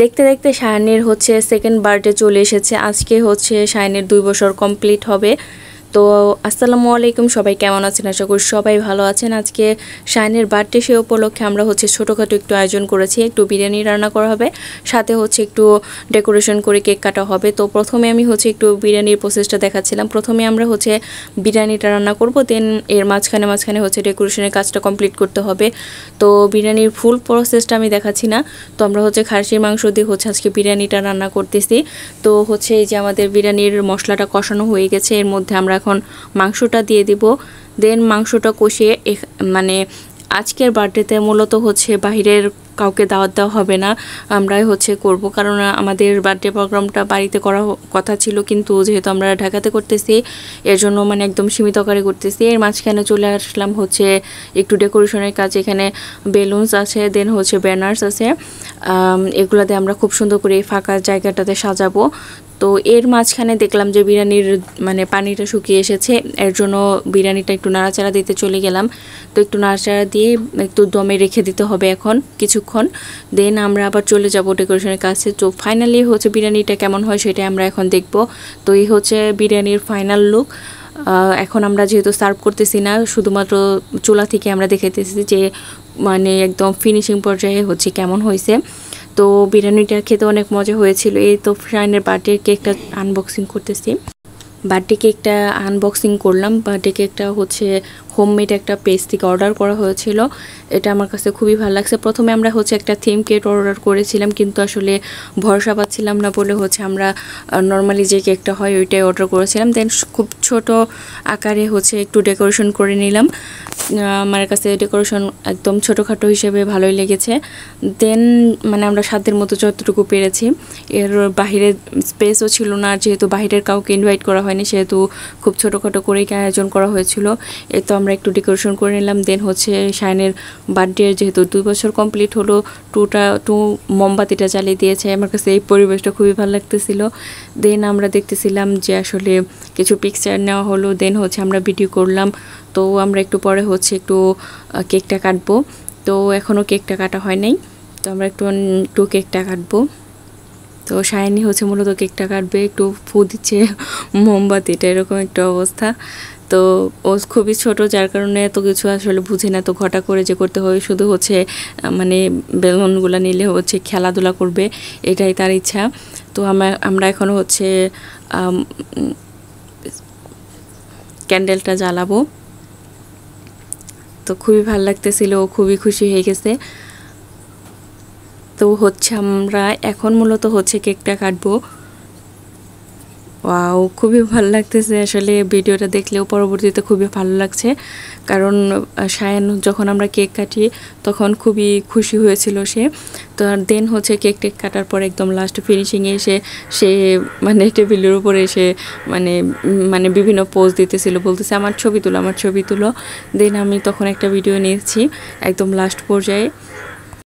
দেখতে দেখতে শায়নের হচ্ছে সেকেন্ড বার্থডে চলে এসেছে আজকে হচ্ছে শায়নের দুই বছর কমপ্লিট হবে তো আসসালামু আলাইকুম সবাই কেমন আছেন আশা করি সবাই ভালো আছেন আজকে শাইনের বার্থডে সে উপলক্ষে আমরা হচ্ছে ছোটোখাটো একটু আয়োজন করেছি একটু বিরিয়ানি রান্না করা হবে সাথে হচ্ছে একটু ডেকোরেশন করে কেক কাটা হবে তো প্রথমে আমি হচ্ছে একটু বিরিয়ানির প্রসেসটা দেখাচ্ছিলাম প্রথমে আমরা হচ্ছে বিরিয়ানিটা রান্না করব দেন এর মাঝখানে মাঝখানে হচ্ছে ডেকোরেশনের কাজটা কমপ্লিট করতে হবে তো বিরিয়ানির ফুল প্রসেসটা আমি দেখাচ্ছি না তো আমরা হচ্ছে খাসির মাংস দিয়ে হচ্ছে আজকে বিরিয়ানিটা রান্না করতেছি তো হচ্ছে এই যে আমাদের বিরিয়ানির মশলাটা কষানো হয়ে গেছে এর মধ্যে আমরা এখন মাংসটা দিয়ে দিব দেন মাংসটা কষিয়ে মানে আজকের বার্থডেতে মূলত হচ্ছে বাহিরের কাউকে দাওয়াত দেওয়া হবে না আমরাই হচ্ছে করব কারণ আমাদের বার্থডে প্রোগ্রামটা বাড়িতে করা কথা ছিল কিন্তু যেহেতু আমরা ঢাকাতে করতেছি এর জন্য মানে একদম সীমিত আকারে করতেছি এর মাঝখানে চলে আসলাম হচ্ছে একটু ডেকোরেশনের কাজ এখানে বেলুনস আছে দেন হচ্ছে ব্যানার্স আছে এগুলাতে আমরা খুব সুন্দর করে ফাঁকা জায়গাটাতে সাজাবো তো এর মাঝখানে দেখলাম যে বিরিয়ানির মানে পানিটা শুকিয়ে এসেছে এর জন্য বিরিয়ানিটা একটু নাড়াচাড়া দিতে চলে গেলাম তো একটু নাড়াচাড়া দিয়ে একটু দমে রেখে দিতে হবে এখন কিছু কিছুক্ষণ দেন আমরা আবার চলে যাব ডেকোরেশনের কাছে তো ফাইনালি হচ্ছে বিরিয়ানিটা কেমন হয় সেটা আমরা এখন দেখব তো এই হচ্ছে বিরিয়ানির ফাইনাল লুক এখন আমরা যেহেতু সার্ভ করতেছি না শুধুমাত্র চুলা থেকে আমরা দেখেতেছি যে মানে একদম ফিনিশিং পর্যায়ে হচ্ছে কেমন হয়েছে তো বিরিয়ানিটা খেতে অনেক মজা হয়েছিল এই তো ফ্রাইনের বার্থডে কেকটা আনবক্সিং করতেছি বার্থডে কেকটা আনবক্সিং করলাম বার্থডে কেকটা হচ্ছে হোমমেড একটা পেজ থেকে অর্ডার করা হয়েছিল এটা আমার কাছে খুবই ভালো লাগছে প্রথমে আমরা হচ্ছে একটা থিম কেক অর্ডার করেছিলাম কিন্তু আসলে ভরসা পাচ্ছিলাম না বলে হচ্ছে আমরা নর্মালি যে কেকটা হয় ওইটাই অর্ডার করেছিলাম দেন খুব ছোট আকারে হচ্ছে একটু ডেকোরেশন করে নিলাম আমার কাছে ডেকোরেশন একদম ছোটোখাটো হিসেবে ভালোই লেগেছে দেন মানে আমরা সাধ্যের মতো যতটুকু পেরেছি এর বাহিরে স্পেসও ছিল না যেহেতু বাহিরের কাউকে ইনভাইট করা হয়নি সেহেতু খুব ছোটোখাটো করেই আয়োজন করা হয়েছিল এ তো আমরা একটু ডেকোরেশন করে নিলাম দেন হচ্ছে শাইনের বার্থডে যেহেতু দুই বছর কমপ্লিট হলো টুটা টু মোমবাতিটা চালিয়ে দিয়েছে আমার কাছে এই পরিবেশটা খুবই ভালো লাগতেছিল দেন আমরা দেখতেছিলাম যে আসলে কিছু পিকচার নেওয়া হলো দেন হচ্ছে আমরা ভিডিও করলাম তো আমরা একটু পরে হচ্ছে একটু কেকটা কাটবো তো এখনও কেকটা কাটা হয় নাই তো আমরা একটু একটু কেকটা কাটবো তো শাইনি হচ্ছে মূলত কেকটা কাটবে একটু ফু দিচ্ছে মোমবাতিটা এরকম একটা অবস্থা তো ও খুবই ছোট যার কারণে এত কিছু আসলে বুঝে না তো ঘটা করে যে করতে হবে শুধু হচ্ছে মানে বেলুনগুলো নিলে হচ্ছে খেলাধুলা করবে এটাই তার ইচ্ছা তো আমরা আমরা এখন হচ্ছে ক্যান্ডেলটা জ্বালাবো তো খুবই ভালো লাগতেছিল ও খুবই খুশি হয়ে গেছে তো হচ্ছে আমরা এখন মূলত হচ্ছে কেকটা কাটবো ওয়াও খুবই ভালো লাগতেছে আসলে ভিডিওটা দেখলেও পরবর্তীতে খুবই ভালো লাগছে কারণ সায়ন যখন আমরা কেক কাটি তখন খুবই খুশি হয়েছিল সে তো আর দেন হচ্ছে কেক টেক কাটার পর একদম লাস্ট ফিনিশিংয়ে এসে সে মানে টেবিলের উপরে এসে মানে মানে বিভিন্ন পোজ দিতেছিল বলতেছে আমার ছবি তুলো আমার ছবি তুলো দেন আমি তখন একটা ভিডিও নিয়েছি একদম লাস্ট পর্যায়ে